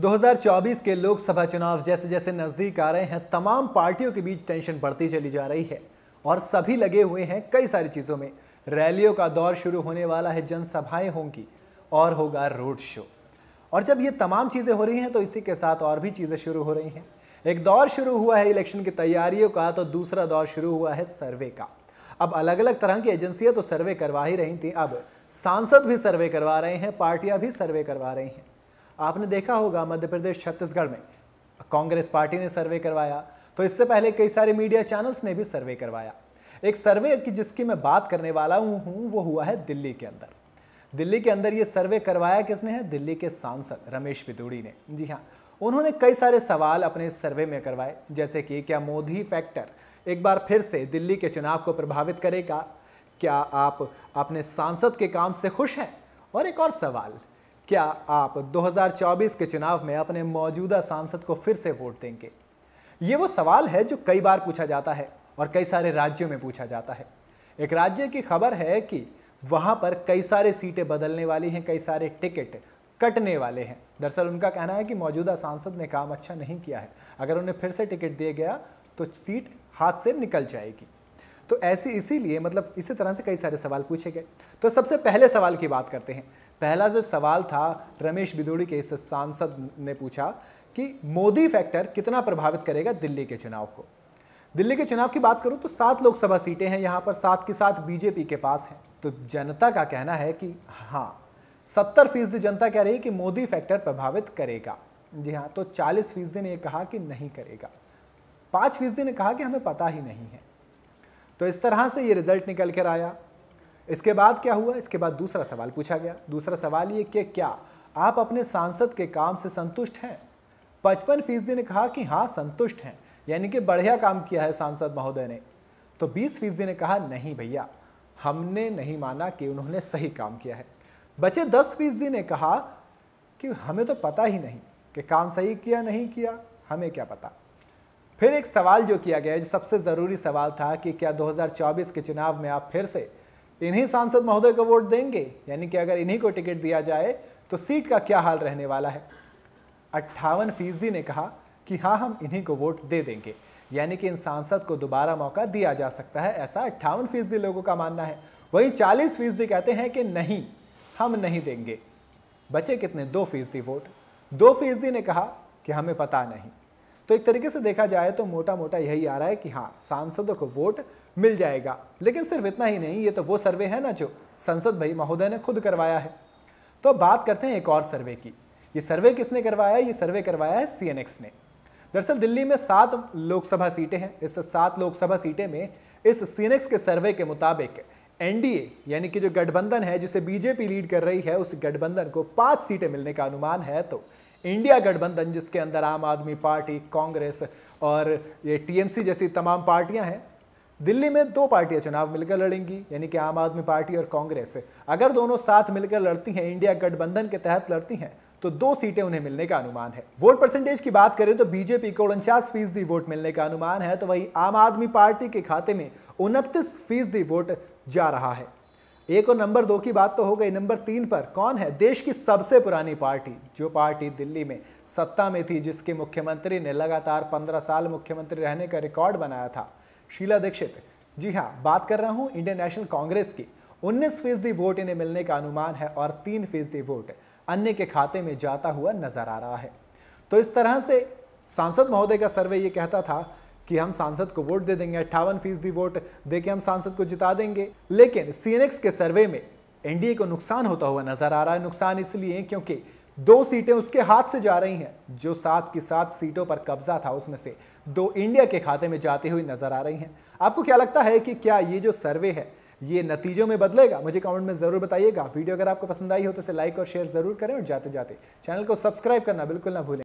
2024 के लोकसभा चुनाव जैसे जैसे नजदीक आ रहे हैं तमाम पार्टियों के बीच टेंशन बढ़ती चली जा रही है और सभी लगे हुए हैं कई सारी चीज़ों में रैलियों का दौर शुरू होने वाला है जनसभाएं होंगी और होगा रोड शो और जब ये तमाम चीज़ें हो रही हैं तो इसी के साथ और भी चीज़ें शुरू हो रही हैं एक दौर शुरू हुआ है इलेक्शन की तैयारियों का तो दूसरा दौर शुरू हुआ है सर्वे का अब अलग अलग तरह की एजेंसियां तो सर्वे करवा ही रही थी अब सांसद भी सर्वे करवा रहे हैं पार्टियां भी सर्वे करवा रही हैं आपने देखा होगा मध्य प्रदेश छत्तीसगढ़ में कांग्रेस पार्टी ने सर्वे करवाया तो इससे पहले कई सारे मीडिया चैनल्स ने भी सर्वे करवाया एक सर्वे की जिसकी मैं बात करने वाला हूँ वो हुआ है दिल्ली के अंदर दिल्ली के अंदर ये सर्वे करवाया किसने है दिल्ली के सांसद रमेश पितुड़ी ने जी हाँ उन्होंने कई सारे सवाल अपने सर्वे में करवाए जैसे कि क्या मोदी फैक्टर एक बार फिर से दिल्ली के चुनाव को प्रभावित करेगा क्या आप अपने सांसद के काम से खुश हैं और एक और सवाल क्या आप 2024 के चुनाव में अपने मौजूदा सांसद को फिर से वोट देंगे ये वो सवाल है जो कई बार पूछा जाता है और कई सारे राज्यों में पूछा जाता है एक राज्य की खबर है कि वहां पर कई सारे सीटें बदलने वाली हैं कई सारे टिकट कटने वाले हैं दरअसल उनका कहना है कि मौजूदा सांसद ने काम अच्छा नहीं किया है अगर उन्हें फिर से टिकट दिया गया तो सीट हाथ से निकल जाएगी तो ऐसे इसीलिए मतलब इसी तरह से कई सारे सवाल पूछे गए तो सबसे पहले सवाल की बात करते हैं पहला जो सवाल था रमेश बिदोड़ी के इस सांसद ने पूछा कि मोदी फैक्टर कितना प्रभावित करेगा दिल्ली के चुनाव को दिल्ली के चुनाव की बात करूं तो सात लोकसभा सीटें हैं यहाँ पर सात के साथ बीजेपी के पास हैं तो जनता का कहना है कि हाँ सत्तर फीसदी जनता कह रही है कि मोदी फैक्टर प्रभावित करेगा जी हाँ तो चालीस फीसदी ने कहा कि नहीं करेगा पाँच फीसदी ने कहा कि हमें पता ही नहीं है तो इस तरह से ये रिजल्ट निकल कर आया इसके बाद क्या हुआ इसके बाद दूसरा सवाल पूछा गया दूसरा सवाल ये कि क्या आप अपने सांसद के काम से संतुष्ट हैं पचपन फीसदी ने कहा कि हाँ संतुष्ट हैं यानी कि बढ़िया काम किया है सांसद महोदय ने तो बीस फीसदी ने कहा नहीं भैया हमने नहीं माना कि उन्होंने सही काम किया है बचे दस फीसदी ने कहा कि हमें तो पता ही नहीं कि काम सही किया नहीं किया हमें क्या पता फिर एक सवाल जो किया गया जो सबसे ज़रूरी सवाल था कि क्या 2024 के चुनाव में आप फिर से इन्हीं सांसद महोदय को वोट देंगे यानी कि अगर इन्हीं को टिकट दिया जाए तो सीट का क्या हाल रहने वाला है अट्ठावन फीसदी ने कहा कि हाँ हम इन्हीं को वोट दे देंगे यानी कि इन सांसद को दोबारा मौका दिया जा सकता है ऐसा अट्ठावन फीसदी लोगों का मानना है वहीं चालीस फीसदी कहते हैं कि नहीं हम नहीं देंगे बचे कितने दो फीसदी वोट दो फीसदी ने कहा कि हमें पता नहीं तो एक तरीके से देखा जाए तो मोटा मोटा यही आ रहा है कि हाँ सांसदों को वोट मिल जाएगा लेकिन सिर्फ इतना ही नहीं ये तो वो सर्वे है ना जो संसद भाई महोदय ने खुद करवाया है तो अब बात करते हैं एक और सर्वे की ये सर्वे किसने करवाया है ये सर्वे करवाया है सी ने दरअसल दिल्ली में सात लोकसभा सीटें हैं इस सात लोकसभा सीटें में इस सीनेक्स के सर्वे के मुताबिक एनडीए यानी कि जो गठबंधन है जिसे बीजेपी लीड कर रही है उस गठबंधन को पांच सीटें मिलने का अनुमान है तो इंडिया गठबंधन जिसके अंदर आम आदमी पार्टी कांग्रेस और ये टीएमसी जैसी तमाम पार्टियां हैं दिल्ली में दो पार्टियां चुनाव मिलकर लड़ेंगी यानी कि आम आदमी पार्टी और कांग्रेस अगर दोनों साथ मिलकर लड़ती हैं इंडिया गठबंधन के तहत लड़ती हैं तो दो सीटें उन्हें मिलने का अनुमान है वोट परसेंटेज की बात करें तो बीजेपी को उनचास फीसदी वोट मिलने का अनुमान है तो वही आम आदमी पार्टी के खाते में उनतीस फीसदी वोट जा रहा है एक और नंबर दो की बात तो हो गई नंबर तीन पर कौन है देश की सबसे पुरानी पार्टी जो पार्टी दिल्ली में सत्ता में थी जिसके मुख्यमंत्री ने लगातार पंद्रह साल मुख्यमंत्री रहने का रिकॉर्ड बनाया था शीला दीक्षित जी हाँ बात कर रहा हूँ इंडियन नेशनल कांग्रेस की उन्नीस फीसदी वोट इन्हें मिलने का अनुमान है और तीन फीसदी वोट अन्य के खाते में जाता हुआ नजर आ रहा है तो इस तरह से सांसद महोदय का सर्वे ये कहता था कि हम सांसद को वोट दे देंगे अट्ठावन फीसदी वोट दे के हम सांसद को जिता देंगे लेकिन सीएनएक्स के सर्वे में एनडीए को नुकसान होता हुआ नजर आ रहा है नुकसान इसलिए क्योंकि दो सीटें उसके हाथ से जा रही हैं जो सात की सात सीटों पर कब्जा था उसमें से दो इंडिया के खाते में जाती हुई नजर आ रही हैं आपको क्या लगता है कि क्या ये जो सर्वे है ये नतीजों में बदलेगा मुझे कमेंट में जरूर बताइएगा वीडियो अगर आपको पसंद आई हो तो इसे लाइक और शेयर जरूर करें और जाते जाते चैनल को सब्सक्राइब करना बिल्कुल ना भूलें